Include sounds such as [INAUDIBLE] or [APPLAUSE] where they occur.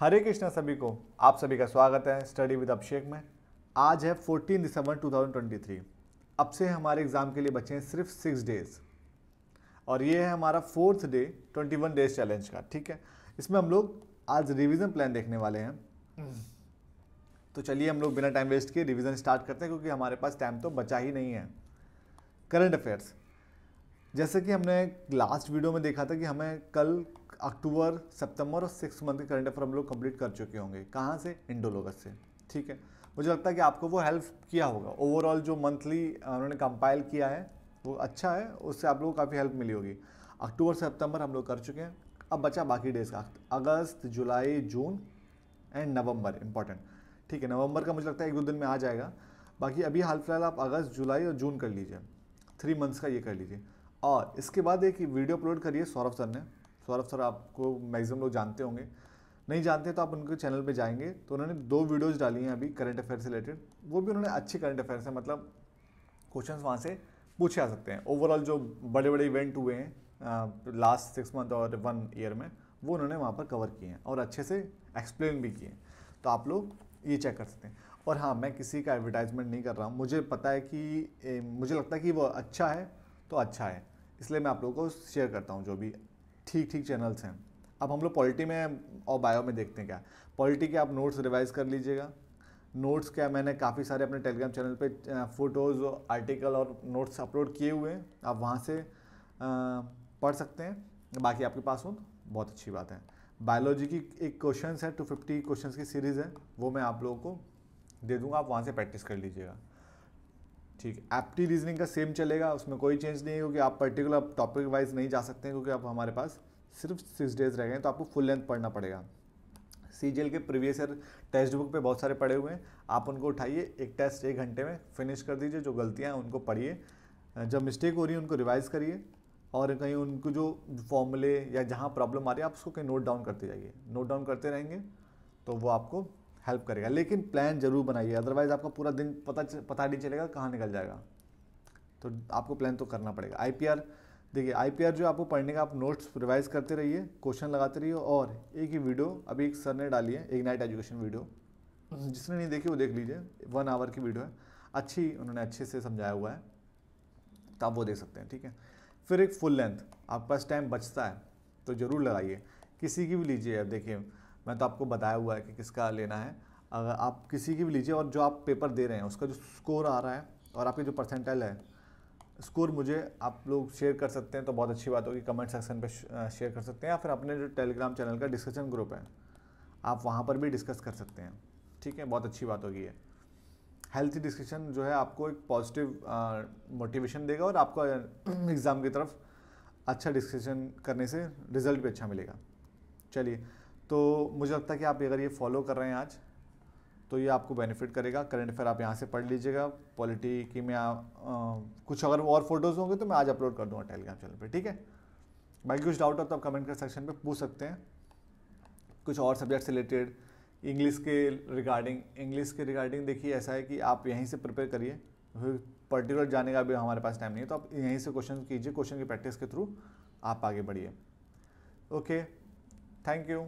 हरे कृष्णा सभी को आप सभी का स्वागत है स्टडी विद अभिषेक में आज है 14 दिसंबर 2023 अब से हमारे एग्ज़ाम के लिए बचे हैं सिर्फ सिक्स डेज और ये है हमारा फोर्थ डे 21 डेज चैलेंज का ठीक है इसमें हम लोग आज रिवीजन प्लान देखने वाले हैं तो चलिए हम लोग बिना टाइम वेस्ट किए रिवीजन स्टार्ट करते हैं क्योंकि हमारे पास टाइम तो बचा ही नहीं है करंट अफेयर्स जैसे कि हमने लास्ट वीडियो में देखा था कि हमें कल अक्टूबर सितंबर और सिक्स मंथ के करंट अफेयर हम लोग कंप्लीट कर चुके होंगे कहाँ से इंडोलोगस से ठीक है मुझे लगता है कि आपको वो हेल्प किया होगा ओवरऑल जो मंथली उन्होंने कंपाइल किया है वो अच्छा है उससे आप लोगों को काफ़ी हेल्प मिली होगी अक्टूबर सेप्टेम्बर हम लोग कर चुके हैं अब बचा बाकी डेज का अगस्त जुलाई जून एंड नवंबर इम्पॉर्टेंट ठीक है नवंबर का मुझे लगता है एक दो दिन में आ जाएगा बाकी अभी हाल फिलहाल आप अगस्त जुलाई और जून कर लीजिए थ्री मंथ्स का ये कर लीजिए और इसके बाद एक वीडियो अपलोड करिए सौरभ सर ने सौरभ सर आपको मैक्सिमम लोग जानते होंगे नहीं जानते तो आप उनके चैनल पे जाएंगे तो उन्होंने दो वीडियोस डाली हैं अभी करंट अफेयर से रिलेटेड वो भी उन्होंने अच्छे करंट अफेयर से मतलब क्वेश्चंस वहाँ से पूछे आ सकते हैं ओवरऑल जो बड़े बड़े इवेंट हुए हैं लास्ट सिक्स मंथ और वन ईयर में वो उन्होंने वहाँ पर कवर किए हैं और अच्छे से एक्सप्लेन भी किए हैं तो आप लोग ये चेक कर सकते हैं और हाँ मैं किसी का एडवर्टाइजमेंट नहीं कर रहा हूँ मुझे पता है कि ए, मुझे लगता है कि वो अच्छा है तो अच्छा है इसलिए मैं आप लोगों को शेयर करता हूँ जो भी ठीक ठीक चैनल्स हैं अब हम लोग पॉलिटी में और बायो में देखते हैं क्या पॉलिटी के आप नोट्स रिवाइज़ कर लीजिएगा नोट्स क्या मैंने काफ़ी सारे अपने टेलीग्राम चैनल पे फ़ोटोज़ आर्टिकल और नोट्स अपलोड किए हुए हैं आप वहाँ से पढ़ सकते हैं बाकी आपके पास हो तो बहुत अच्छी बात है बायोलॉजी की एक क्वेश्चन है टू फिफ्टी क्वेश्चन की सीरीज़ है वो मैं आप लोगों को दे दूँगा आप वहाँ से प्रैक्टिस कर लीजिएगा ठीक एप्टी रीजनिंग का सेम चलेगा उसमें कोई चेंज नहीं है क्योंकि आप पर्टिकुलर टॉपिक वाइज नहीं जा सकते क्योंकि आप हमारे पास सिर्फ सिक्स डेज रह गए तो आपको फुल लेंथ पढ़ना पड़ेगा सी के प्रीवियस ईयर टेक्स्ट बुक पे बहुत सारे पड़े हुए हैं आप उनको उठाइए एक टेस्ट एक घंटे में फिनिश कर दीजिए जो गलतियाँ हैं उनको पढ़िए जब मिस्टेक हो रही है उनको रिवाइज़ करिए और कहीं उनको जो फॉर्मूले या जहाँ प्रॉब्लम आ रही है आप उसको कहीं नोट डाउन करते जाइए नोट डाउन करते रहेंगे तो वो आपको हेल्प करेगा लेकिन प्लान जरूर बनाइए अदरवाइज आपका पूरा दिन पता पता नहीं चलेगा कहाँ निकल जाएगा तो आपको प्लान तो करना पड़ेगा आई देखिए आई जो आपको पढ़ने का आप नोट्स रिवाइज करते रहिए क्वेश्चन लगाते रहिए और एक ही वीडियो अभी एक सर ने डाली है एक नाइट एजुकेशन वीडियो जिसने नहीं देखी वो देख लीजिए वन आवर की वीडियो है अच्छी उन्होंने अच्छे से समझाया हुआ है तो आप वो देख सकते हैं ठीक है फिर एक फुल लेंथ आपके पास टाइम बचता है तो ज़रूर लगाइए किसी की भी लीजिए अब देखिए मैं तो आपको बताया हुआ है कि किसका लेना है अगर आप किसी की भी लीजिए और जो आप पेपर दे रहे हैं उसका जो स्कोर आ रहा है और आपकी जो परसेंटाइल है स्कोर मुझे आप लोग शेयर कर सकते हैं तो बहुत अच्छी बात होगी कमेंट सेक्शन पर शेयर कर सकते हैं या फिर अपने जो टेलीग्राम चैनल का डिस्कशन ग्रुप है आप वहाँ पर भी डिस्कस कर सकते हैं ठीक है बहुत अच्छी बात होगी है हेल्थी डिस्कशन जो है आपको एक पॉजिटिव मोटिवेशन देगा और आपको एग्ज़ाम [CLEARS THROAT] की तरफ अच्छा डिस्कशन करने से रिजल्ट भी अच्छा मिलेगा चलिए तो मुझे लगता है कि आप अगर ये फॉलो कर रहे हैं आज तो ये आपको बेनिफिट करेगा करंट अफेयर आप यहाँ से पढ़ लीजिएगा पॉलिटी की मैं आ, कुछ अगर और फोटोज़ होंगे तो मैं आज अपलोड कर दूँगा टेलीग्राम चैनल पर ठीक है बाकी कुछ डाउट हो तो आप कमेंट कर सेक्शन पर पूछ सकते हैं कुछ और सब्जेक्ट से रिलेटेड इंग्लिश के रिगार्डिंग इंग्लिश के रिगार्डिंग देखिए ऐसा है कि आप यहीं से प्रिपेयर करिए पर्टिकुलर जाने का भी हमारे पास टाइम नहीं है तो आप यहीं से क्वेश्चन कीजिए क्वेश्चन की प्रैक्टिस के थ्रू आप आगे बढ़िए ओके थैंक यू